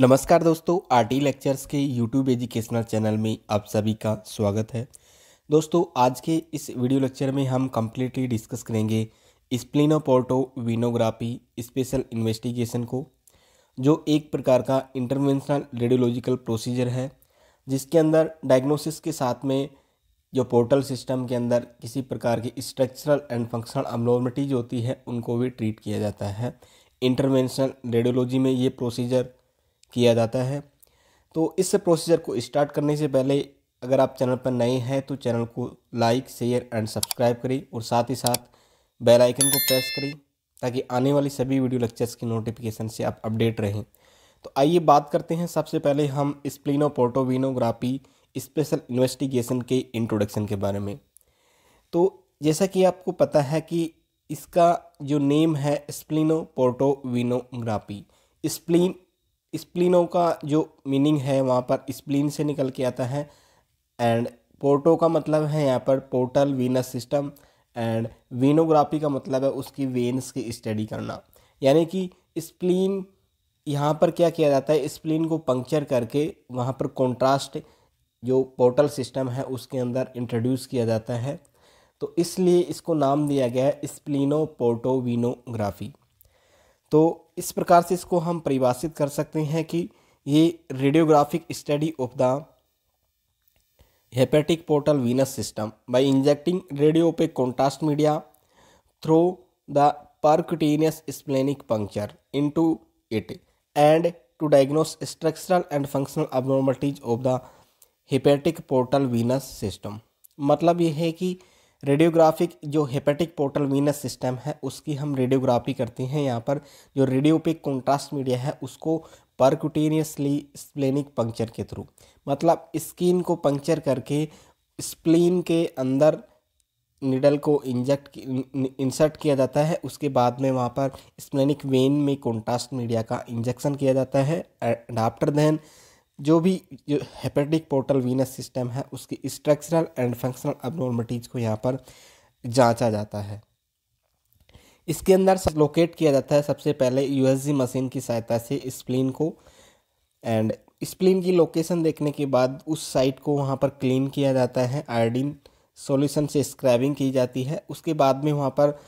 नमस्कार दोस्तों RT lectures के यूट्यूब एजुकेशनल चैनल में आप सभी का स्वागत है दोस्तों आज के इस वीडियो लेक्चर में हम कम्प्लीटली डिस्कस करेंगे स्प्लिनोपोर्टो वीनोग्राफी स्पेशल इन्वेस्टिगेशन को जो एक प्रकार का इंटरवेंशनल रेडियोलॉजिकल प्रोसीजर है जिसके अंदर डायग्नोसिस के साथ में जो पोर्टल सिस्टम के अंदर किसी प्रकार की स्ट्रक्चरल एंड फंक्शनल अबनॉर्मलिटीज होती है उनको भी ट्रीट किया जाता है इंटरवेंशनल रेडियोलॉजी में ये प्रोसीजर किया जाता है तो इस प्रोसीजर को स्टार्ट करने से पहले अगर आप चैनल पर नए हैं तो चैनल को लाइक शेयर एंड सब्सक्राइब करें और साथ ही साथ बेल आइकन को प्रेस करें ताकि आने वाली सभी वीडियो लेक्चर्स की नोटिफिकेशन से आप अपडेट रहें तो आइए बात करते हैं सबसे पहले हम स्प्लिनो पोर्टोविनोग्राफी स्पेशल इन्वेस्टिगेशन के इंट्रोडक्शन के बारे में तो जैसा कि आपको पता है कि इसका जो नेम है स्प्लिनो पोर्टोविनोग्राफी स्प्लिन स्प्लिनों का जो मीनिंग है वहाँ पर स्प्लिन से निकल के आता है एंड पोर्टो का मतलब है यहाँ पर portal venous system and venography का मतलब है उसकी वेन्स की स्टडी करना यानी कि स्प्लिन यहाँ पर क्या किया जाता है स्प्लिन को पंक्चर करके वहाँ पर कॉन्ट्रास्ट जो पोर्टल सिस्टम है उसके अंदर इंट्रोड्यूस किया जाता है तो इसलिए इसको नाम दिया गया है स्प्लिनो वीनोग्राफी तो इस प्रकार से इसको हम परिभाषित कर सकते हैं कि ये radiographic study of the hepatic portal venous system by injecting radiopaque contrast media through the percutaneous splenic puncture into it and to diagnose structural and functional abnormalities of the hepatic portal venous system मतलब ये है कि radiographic जो hepatic portal venous system है उसकी हम radiography करते हैं यहाँ पर जो रेडियोपिक कॉन्ट्रास्ट मीडिया है उसको परक्यूटेनियसली स्प्लेनिक पंक्चर के थ्रू मतलब स्किन को पंक्चर करके स्प्लीन के अंदर निडल को इंजेक्ट इंसर्ट किया जाता है उसके बाद में वहाँ पर स्प्लेनिक वेन में कॉन्ट्रास्ट मीडिया का इंजेक्शन किया जाता है एंड आफ्टर देन जो भी जो हेपेटिक पोर्टल वीनस सिस्टम है उसकी स्ट्रक्चरल एंड फंक्शनल अबनॉर्मलिटीज़ को यहाँ पर जांचा जाता है इसके अंदर लोकेट किया जाता है सबसे पहले यूएसजी मशीन की सहायता से स्प्लीन को एंड स्प्लीन की लोकेशन देखने के बाद उस साइट को वहाँ पर क्लीन किया जाता है आयोडीन सॉल्यूशन से स्क्रैबिंग की जाती है उसके बाद में वहाँ पर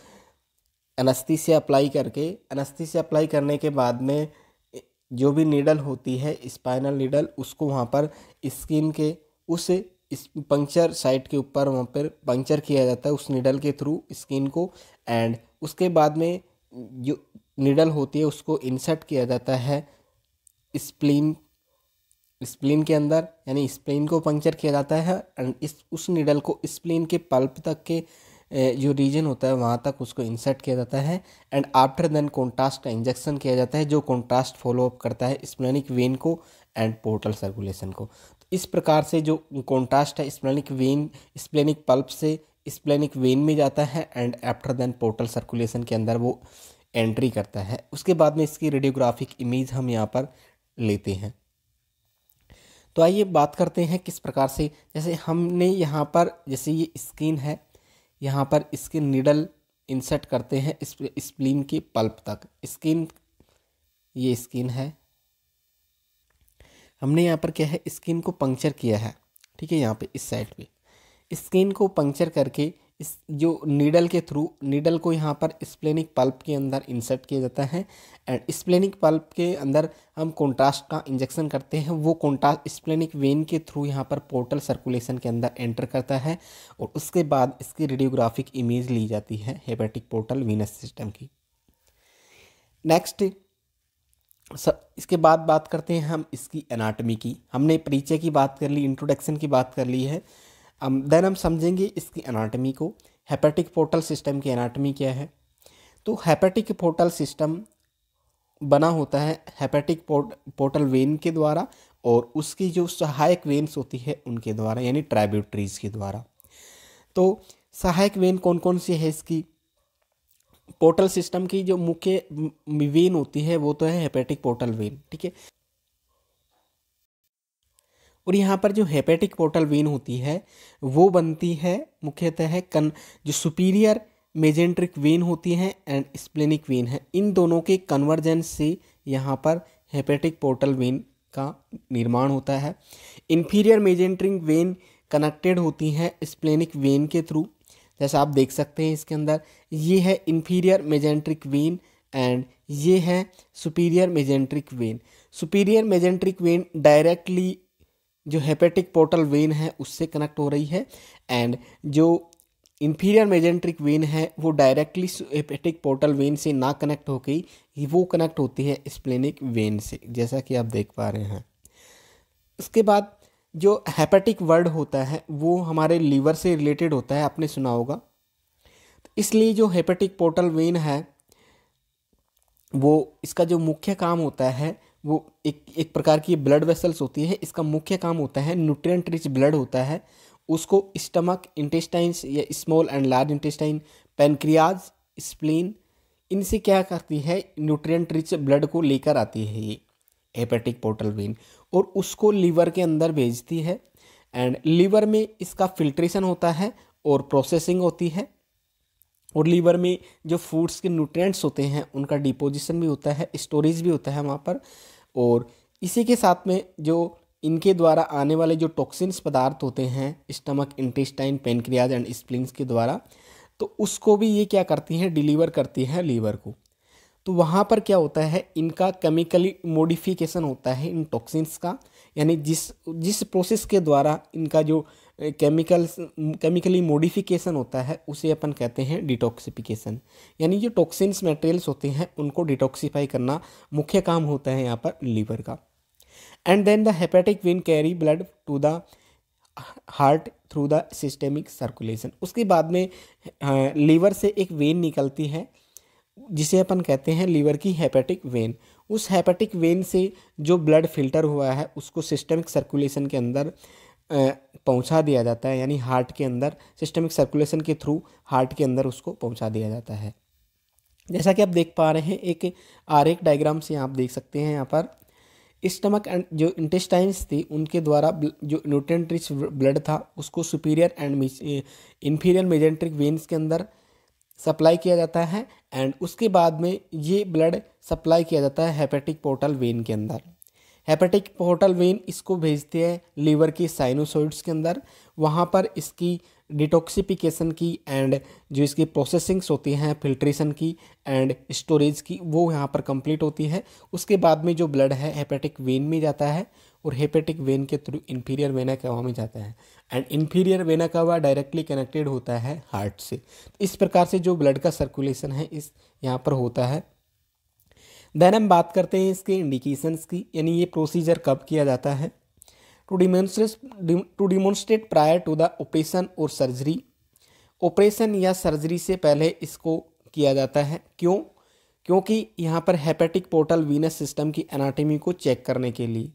अनस्ती से अप्लाई करके अनस्ती से अप्लाई करने के बाद में जो भी नीडल होती है स्पाइनल नीडल उसको वहाँ पर स्किन के उस इस पंक्चर साइट के ऊपर वहाँ पर पंक्चर किया जाता है उस निडल के थ्रू स्किन को एंड उसके बाद में जो निडल होती है उसको इंसर्ट किया जाता है स्प्लीन स्प्लीन के अंदर यानी स्प्लीन को पंक्चर किया जाता है एंड इस उस निडल को स्प्लीन के पल्प तक के जो रीजन होता है वहाँ तक उसको इंसर्ट किया जाता है एंड आफ्टर देन कॉन्ट्रास्ट का इंजेक्शन किया जाता है जो कॉन्ट्रास्ट फॉलोअप करता है स्प्लेनिक वेन को एंड पोर्टल सर्कुलेशन को तो इस प्रकार से जो कॉन्ट्रास्ट है स्प्लेनिक वेन स्प्लेनिक पल्प से स्प्लेनिक वेन में जाता है and after then portal circulation के अंदर वो एंट्री करता है उसके बाद में इसकी रेडियोग्राफिक इमेज हम यहाँ पर लेते हैं तो आइए बात करते हैं किस प्रकार से जैसे हमने यहाँ पर जैसे ये स्किन है यहाँ पर स्किन निडल इंसर्ट करते हैं स्प्लीन की पल्प तक स्किन ये स्किन है हमने यहाँ पर क्या है स्किन को पंक्चर किया है ठीक है यहाँ पे इस साइड पे स्किन को पंक्चर करके इस जो नीडल के थ्रू नीडल को यहाँ पर स्प्लेनिक पल्प के अंदर इंसर्ट किया जाता है एंड स्प्लेनिक पल्प के अंदर हम कॉन्ट्रास्ट का इंजेक्शन करते हैं वो कॉन्ट्रास्ट स्प्लेनिक वेन के थ्रू यहाँ पर पोर्टल सर्कुलेशन के अंदर एंटर करता है और उसके बाद इसकी रेडियोग्राफिक इमेज ली जाती है हेपेटिक पोर्टल वीनस सिस्टम की नेक्स्ट सर इसके बाद बात करते हैं हम इसकी एनाटमी की हमने परिचय की बात कर ली इंट्रोडक्शन की बात कर ली है देन हम समझेंगे इसकी एनाटमी को हेपेटिक पोर्टल सिस्टम की एनाटमी क्या है तो हेपेटिक पोर्टल सिस्टम बना होता है हेपेटिक पोर्ट पोर्टल वेन के द्वारा और उसकी जो सहायक वेन्स होती है उनके द्वारा यानी ट्राइब्यूटरीज के द्वारा तो सहायक वेन कौन कौन सी है इसकी पोर्टल सिस्टम की जो मुख्य वेन होती है वो तो है हेपेटिक पोर्टल वेन ठीक है और यहाँ पर जो हेपेटिक पोर्टल वेन होती है वो बनती है मुख्यतः कन जो सुपीरियर मेजेंट्रिक वेन होती है एंड स्प्लेनिक वेन है इन दोनों के कन्वर्जेंस से यहाँ पर हेपेटिक पोर्टल वेन का निर्माण होता है इन्फीरियर मेजेंट्रिक वेन कनेक्टेड होती है स्प्लेनिक वेन के थ्रू जैसा आप देख सकते हैं इसके अंदर ये है इन्फीरियर मेजेंट्रिक वेन एंड ये है superior mesenteric vein superior mesenteric vein directly जो हेपेटिक पोर्टल वेन है उससे कनेक्ट हो रही है एंड जो इन्फीरियर मेजेंट्रिक वेन है वो डायरेक्टली हेपेटिक पोर्टल वेन से ना कनेक्ट हो गई वो कनेक्ट होती है स्प्लेनिक वेन से जैसा कि आप देख पा रहे हैं उसके बाद जो हेपेटिक वर्ड होता है वो हमारे लीवर से रिलेटेड होता है आपने सुना होगा इसलिए जो हेपेटिक पोर्टल वेन है वो इसका जो मुख्य काम होता है वो एक एक प्रकार की ब्लड वेसल्स होती है इसका मुख्य काम होता है न्यूट्रिएंट रिच ब्लड होता है उसको स्टमक इंटेस्टाइन्स या small and large intestine pancreas spleen इनसे क्या करती है न्यूट्रिएंट रिच ब्लड को लेकर आती है ये हेपेटिक पोर्टल वेन और उसको लीवर के अंदर भेजती है एंड लीवर में इसका फिल्ट्रेशन होता है और प्रोसेसिंग होती है और लीवर में जो फूड्स के न्यूट्रिएंट्स होते हैं उनका डिपोजिशन भी होता है स्टोरेज भी होता है वहाँ पर और इसी के साथ में जो इनके द्वारा आने वाले जो टॉक्सिन्स पदार्थ होते हैं stomach intestine pancreas and spleens के द्वारा तो उसको भी ये क्या करती हैं डिलीवर करती हैं लीवर को तो वहाँ पर क्या होता है इनका केमिकली मोडिफिकेशन होता है इन टॉक्सिन्स का यानी जिस जिस प्रोसेस के द्वारा इनका जो केमिकल्स केमिकली मोडिफिकेशन होता है उसे अपन कहते हैं डिटॉक्सिफिकेशन यानी जो टॉक्सिन्स मटेरियल्स होते हैं उनको डिटॉक्सीफाई करना मुख्य काम होता है यहाँ पर लीवर का and then the hepatic vein carry blood to the heart through the systemic circulation उसके बाद में लीवर से एक वेन निकलती है जिसे अपन कहते हैं लीवर की हेपेटिक वेन उस हेपेटिक वेन से जो ब्लड फिल्टर हुआ है उसको सिस्टमिक सर्कुलेशन के अंदर पहुंचा दिया जाता है यानी हार्ट के अंदर सिस्टमिक सर्कुलेशन के थ्रू हार्ट के अंदर उसको पहुंचा दिया जाता है जैसा कि आप देख पा रहे हैं एक आर एक डायग्राम से आप देख सकते हैं यहाँ पर स्टमक एंड जो इंटेस्टाइन्स थी उनके द्वारा जो न्यूट्रेंट रिच ब्लड था उसको superior and inferior mesenteric veins के अंदर सप्लाई किया जाता है एंड उसके बाद में ये ब्लड सप्लाई किया जाता है हेपेटिक पोर्टल वेन के अंदर हेपेटिक पोर्टल वेन इसको भेजती है लीवर की साइनोसोइड्स के अंदर वहाँ पर इसकी डिटॉक्सिफिकेशन की एंड जो इसकी प्रोसेसिंग्स होती हैं फिल्ट्रेशन की एंड स्टोरेज की वो यहाँ पर कंप्लीट होती है उसके बाद में जो ब्लड है हेपेटिक वेन में जाता है और हेपेटिक वेन के थ्रू इन्फीरियर वेना कावा में जाता है and inferior vena cava directly connected होता है हार्ट से इस प्रकार से जो ब्लड का सर्कुलेशन है इस यहाँ पर होता है देन हम बात करते हैं इसके इंडिकेशंस की यानी ये प्रोसीजर कब किया जाता है to demonstrate to demonstrate prior to the operation और सर्जरी ऑपरेशन या सर्जरी से पहले इसको किया जाता है क्यों क्योंकि यहाँ पर हेपेटिक पोर्टल वीनस सिस्टम की एनाटॉमी को चेक करने के लिए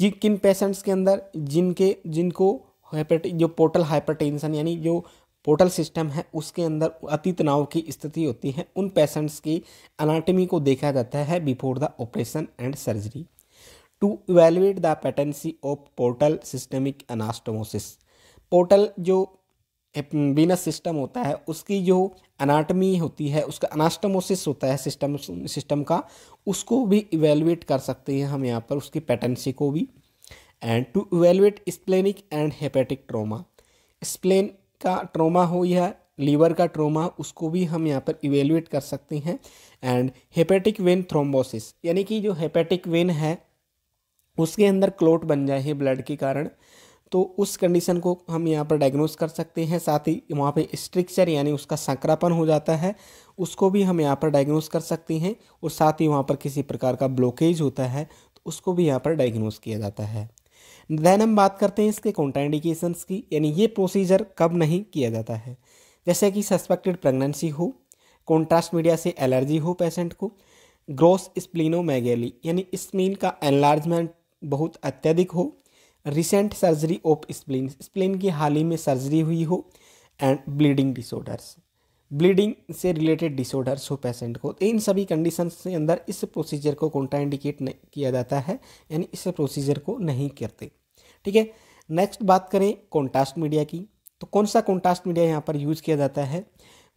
जिन किन पेशेंट्स के अंदर जिनके जिनको हेपेटिक जो पोर्टल हाइपरटेंशन यानी जो पोर्टल सिस्टम है उसके अंदर अति तनाव की स्थिति होती है उन पेशेंट्स की अनाटमी को देखा जाता है before the operation and surgery to evaluate the patency of portal systemic anastomosis portal जो बीनस सिस्टम होता है उसकी जो अनाटमी होती है उसका अनास्टमोसिस होता है सिस्टम सिस्टम का उसको भी इवेलुएट कर सकते हैं हम यहाँ पर उसकी पैटेंसी को भी and to evaluate splenic and hepatic trauma spleen का ट्रोमा हो या लीवर का ट्रोमा उसको भी हम यहाँ पर इवेलुएट कर सकते हैं एंड हेपेटिक वेन थ्रोम्बोसिस यानी कि जो हेपेटिक वेन है उसके अंदर क्लोट बन जाए ब्लड के कारण तो उस कंडीशन को हम यहाँ पर डायग्नोस कर सकते हैं साथ ही वहाँ पे स्ट्रिक्चर यानी उसका संक्रापन हो जाता है उसको भी हम यहाँ पर डायग्नोस कर सकते हैं और साथ ही वहाँ पर किसी प्रकार का ब्लॉकेज होता है तो उसको भी यहाँ पर डायग्नोस किया जाता है देन हम बात करते हैं इसके कॉन्ट्राइंडिकेशंस की यानी ये प्रोसीजर कब नहीं किया जाता है जैसे कि सस्पेक्टेड प्रेगनेंसी हो कॉन्ट्रास्ट मीडिया से एलर्जी हो पेशेंट को ग्रोस स्प्लिनोमेगेली यानी स्प्लीन का एनलार्जमेंट बहुत अत्यधिक हो recent surgery of spleen spleen की हाल ही में सर्जरी हुई हो एंड ब्लीडिंग डिसऑर्डर्स ब्लीडिंग से रिलेटेड डिसऑर्डर्स हो पेशेंट को तो इन सभी कंडीशन के अंदर इस प्रोसीजर को नहीं किया जाता है यानी इस प्रोसीजर को नहीं करते ठीक है नेक्स्ट बात करें कॉन्टास्ट मीडिया की तो कौन सा कॉन्टास्ट मीडिया यहाँ पर यूज़ किया जाता है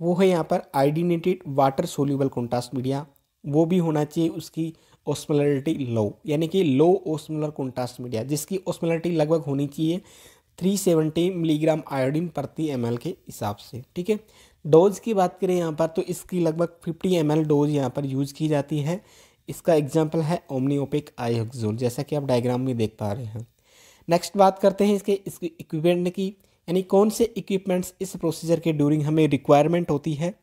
वो है यहाँ पर iodinated water soluble contrast media वो भी होना चाहिए उसकी ओस्मोलरिटी लो यानी कि लो ओस्मोलर कॉन्टास्ट मीडिया जिसकी ओस्मोलरिटी लगभग होनी चाहिए 370 मिलीग्राम आयोडीन प्रति एम के हिसाब से ठीक है डोज की बात करें यहाँ पर तो इसकी लगभग 50 एम डोज यहाँ पर यूज़ की जाती है इसका एग्जाम्पल है ओमनीओपिक आईहक्जोल जैसा कि आप डायग्राम में देख पा रहे हैं नेक्स्ट बात करते हैं इसके इसकी इक्विपमेंट की यानी कौन से इक्विपमेंट्स इस प्रोसीजर के ड्यूरिंग हमें रिक्वायरमेंट होती है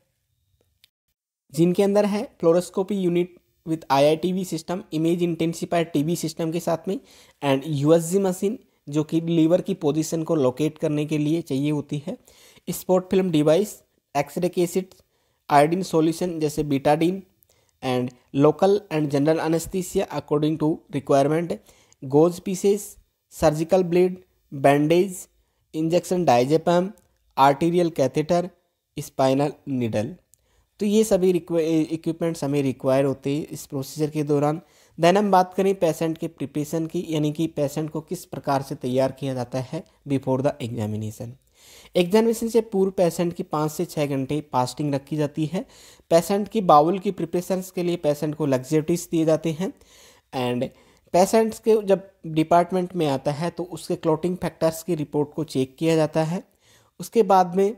जिनके अंदर है fluoroscopy unit with I system image intensifier T system के साथ में एंड यू मशीन जो कि लीवर की पोजिशन को लोकेट करने के लिए चाहिए होती है spot film device X ray cassette iodine solution जैसे Betadine and local and general anaesthesia according to requirement gauze pieces surgical blade bandage injection diazepam arterial catheter spinal needle तो ये सभी इक्विपमेंट्स हमें रिक्वायर होते हैं इस प्रोसीजर के दौरान देन हम बात करें पेशेंट के प्रिपरेशन की यानी कि पेशेंट को किस प्रकार से तैयार किया जाता है बिफोर द एग्जामिनेशन एग्जामिनेशन से पूर्व पेशेंट की पाँच से छः घंटे फास्टिंग रखी जाती है पेशेंट की बाउल की प्रिपरेशन के लिए पेशेंट को लग्जरीज दिए जाते हैं एंड पेशेंट्स के जब डिपार्टमेंट में आता है तो उसके क्लोटिंग फैक्टर्स की रिपोर्ट को चेक किया जाता है उसके बाद में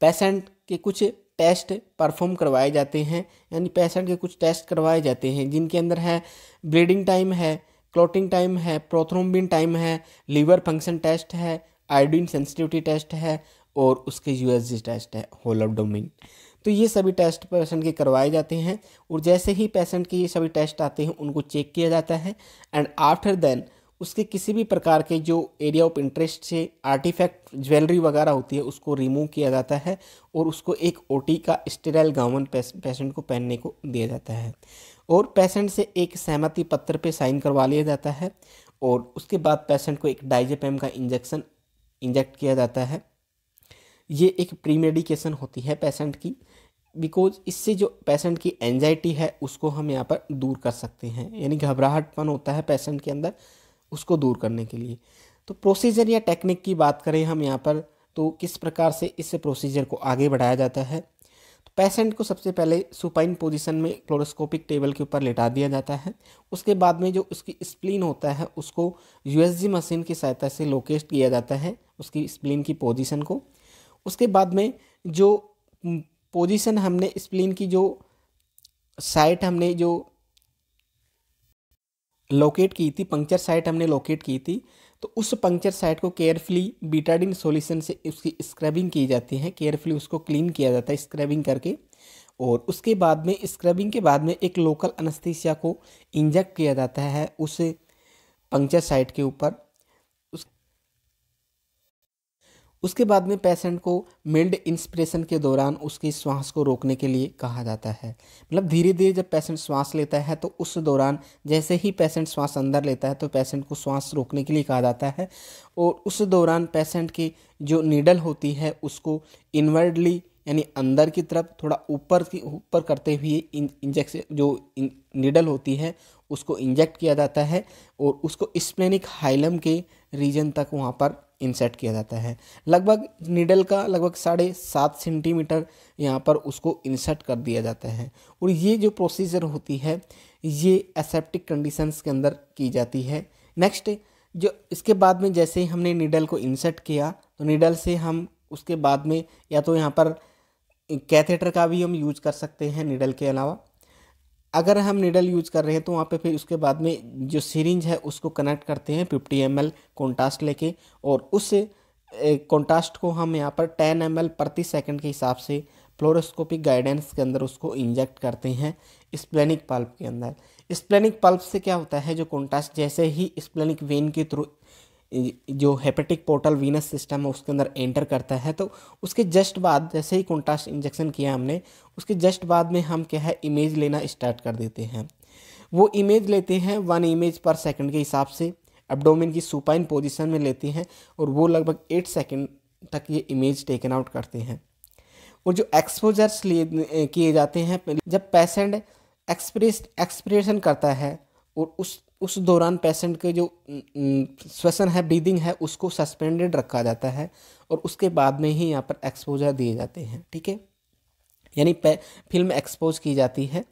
पेशेंट के कुछ टेस्ट परफॉर्म करवाए जाते हैं यानी पेशेंट के कुछ टेस्ट करवाए जाते हैं जिनके अंदर है ब्लीडिंग टाइम है क्लोटिंग टाइम है प्रोथ्रोम्बिन टाइम है लीवर फंक्शन टेस्ट है आयोडीन सेंसिटिविटी टेस्ट है और उसके यू टेस्ट है होल ऑफ डोमिन तो ये सभी टेस्ट पेशेंट के करवाए जाते हैं और जैसे ही पेशेंट के ये सभी टेस्ट आते हैं उनको चेक किया जाता है एंड आफ्टर देन उसके किसी भी प्रकार के जो एरिया ऑफ इंटरेस्ट से आर्टिफैक्ट ज्वेलरी वगैरह होती है उसको रिमूव किया जाता है और उसको एक ओटी का स्टेराइल गाउन पेशेंट को पहनने को दिया जाता है और पेशेंट से एक सहमति पत्र पे साइन करवा लिया जाता है और उसके बाद पेशेंट को एक डाइजेपेम का इंजेक्शन इंजेक्ट किया जाता है ये एक प्री मेडिकेशन होती है पेशेंट की बिकॉज इससे जो पेशेंट की एनजाइटी है उसको हम यहाँ पर दूर कर सकते हैं यानी घबराहटपन होता है पेशेंट के अंदर उसको दूर करने के लिए तो प्रोसीजर या टेक्निक की बात करें हम यहाँ पर तो किस प्रकार से इस प्रोसीजर को आगे बढ़ाया जाता है तो पेशेंट को सबसे पहले सुपाइन पोजीशन में क्लोरोस्कोपिक टेबल के ऊपर लेटा दिया जाता है उसके बाद में जो उसकी स्प्लीन होता है उसको यूएसजी मशीन की सहायता से लोकेट किया जाता है उसकी स्प्लिन की पोजीशन को उसके बाद में जो पोजीशन हमने स्प्लिन की जो साइट हमने जो लोकेट की थी पंक्चर साइट हमने लोकेट की थी तो उस पंक्चर साइट को केयरफुली बीटाडिन सॉल्यूशन से उसकी स्क्रबिंग की जाती है केयरफुली उसको क्लीन किया जाता है स्क्रबिंग करके और उसके बाद में स्क्रबिंग के बाद में एक लोकल अनस्थीसिया को इंजेक्ट किया जाता है उस पंक्चर साइट के ऊपर उसके बाद में पेशेंट को मिल्ड इंस्पिरेशन के दौरान उसकी श्वास को रोकने के लिए कहा जाता है मतलब धीरे धीरे जब पेशेंट श्वास लेता है तो उस दौरान जैसे ही पेशेंट श्वास अंदर लेता है तो पेशेंट को श्वास रोकने के लिए कहा जाता है और उस दौरान पेशेंट की जो नीडल होती है उसको इनवर्डली यानी अंदर की तरफ थोड़ा ऊपर की ऊपर करते हुए इंजेक्शन जो इन, नीडल होती है उसको इंजेक्ट किया जाता है और उसको स्प्लेनिक हाइलम के रीजन तक वहाँ पर इंसर्ट किया जाता है लगभग नीडल का लगभग साढ़े सात सेंटीमीटर यहाँ पर उसको इंसर्ट कर दिया जाता है और ये जो प्रोसीजर होती है ये एसेप्टिक कंडीशंस के अंदर की जाती है नेक्स्ट जो इसके बाद में जैसे ही हमने नीडल को इंसर्ट किया तो नीडल से हम उसके बाद में या तो यहाँ पर कैथेटर का भी हम यूज कर सकते हैं नीडल के अलावा अगर हम निडल यूज़ कर रहे हैं तो वहाँ पे फिर उसके बाद में जो सीरिंज है उसको कनेक्ट करते हैं फिफ्टी एम एल कॉन्टास्ट लेके और उस कॉन्टास्ट को हम यहाँ पर टेन एम एल प्रति सेकंड के हिसाब से फ्लोरोस्कोपिक गाइडेंस के अंदर उसको इंजेक्ट करते हैं स्प्लेनिक पल्प के अंदर स्प्लेनिक पल्प से क्या होता है जो कॉन्टास्ट जैसे ही स्प्लेनिक वेन के थ्रू जो हेपेटिक पोर्टल वीनस सिस्टम है उसके अंदर एंटर करता है तो उसके जस्ट बाद जैसे ही कॉन्ट्रास्ट इंजेक्शन किया हमने उसके जस्ट बाद में हम क्या है इमेज लेना स्टार्ट कर देते हैं वो इमेज लेते हैं वन इमेज पर सेकंड के हिसाब से एब्डोमेन की सुपाइन पोजीशन में लेते हैं और वो लगभग एट सेकंड तक ये इमेज टेकन आउट करते हैं और जो एक्सपोजर्स लिए किए जाते हैं जब पेशेंट एक्सप्रेस एक्सप्रेशन करता है और उस उस दौरान पेशेंट के जो श्वसन है ब्रीदिंग है उसको सस्पेंडेड रखा जाता है और उसके बाद में ही यहाँ पर एक्सपोजर दिए जाते हैं ठीक है यानी फिल्म एक्सपोज की जाती है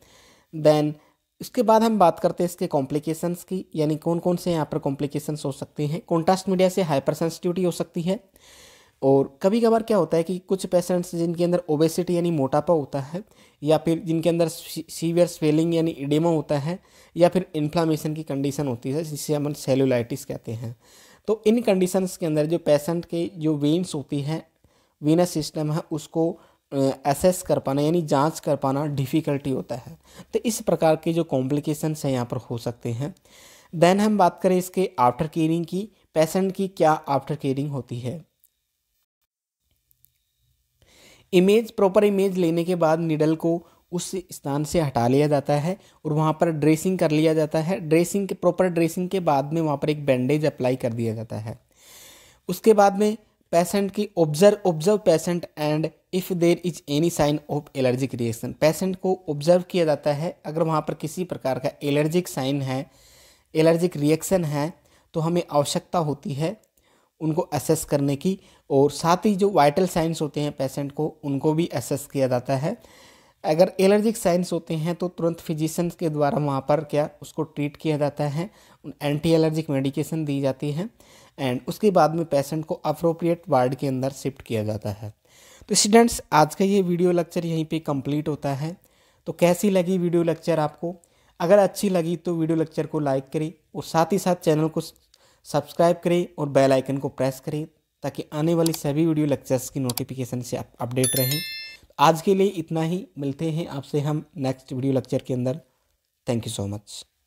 देन इसके बाद हम बात करते हैं इसके कॉम्प्लिकेशंस की यानी कौन कौन से यहाँ पर कॉम्प्लिकेशंस हो सकती हैं कॉन्ट्रास्ट मीडिया से हाइपर सेंसिटिविटी हो सकती है और कभी कभार क्या होता है कि कुछ पेशेंट्स जिनके अंदर ओबेसिटी यानी मोटापा होता है या फिर जिनके अंदर सीवियर स्वेलिंग यानी इडेमा होता है या फिर इन्फ्लामेशन की कंडीशन होती है जिसे हम सेलुलाइटिस कहते हैं तो इन कंडीशंस के अंदर जो पेशेंट के जो वेन्स होती है वीनस सिस्टम है उसको एसेस कर पाना यानी जांच कर पाना डिफ़िकल्टी होता है तो इस प्रकार के जो कॉम्प्लिकेशंस हैं यहाँ पर हो सकते हैं देन हम बात करें इसके आफ्टर केयरिंग की पेशेंट की क्या आफ्टर केयरिंग होती है इमेज प्रॉपर इमेज लेने के बाद निडल को उस स्थान से हटा लिया जाता है और वहाँ पर ड्रेसिंग कर लिया जाता है ड्रेसिंग के प्रॉपर ड्रेसिंग के बाद में वहाँ पर एक बैंडेज अप्लाई कर दिया जाता है उसके बाद में पेशेंट की observe observe patient and if there is any sign of allergic reaction patient को ऑब्जर्व किया जाता है अगर वहाँ पर किसी प्रकार का एलर्जिक साइन है एलर्जिक रिएक्शन है तो हमें आवश्यकता होती है उनको असेस करने की और साथ ही जो वाइटल साइंस होते हैं पेशेंट को उनको भी असेस किया जाता है अगर एलर्जिक साइंस होते हैं तो तुरंत फिजिशंस के द्वारा वहाँ पर क्या उसको ट्रीट किया जाता है एंटी एलर्जिक मेडिकेशन दी जाती है एंड उसके बाद में पेशेंट को अप्रोप्रिएट वार्ड के अंदर शिफ्ट किया जाता है तो स्टूडेंट्स आज का ये वीडियो लेक्चर यहीं पे कंप्लीट होता है तो कैसी लगी वीडियो लेक्चर आपको अगर अच्छी लगी तो वीडियो लेक्चर को लाइक करें और साथ ही साथ चैनल को सब्सक्राइब करें और बेल आइकन को प्रेस करें ताकि आने वाली सभी वीडियो लेक्चर्स की नोटिफिकेशन से आप अपडेट रहें आज के लिए इतना ही मिलते हैं आपसे हम नेक्स्ट वीडियो लेक्चर के अंदर थैंक यू सो मच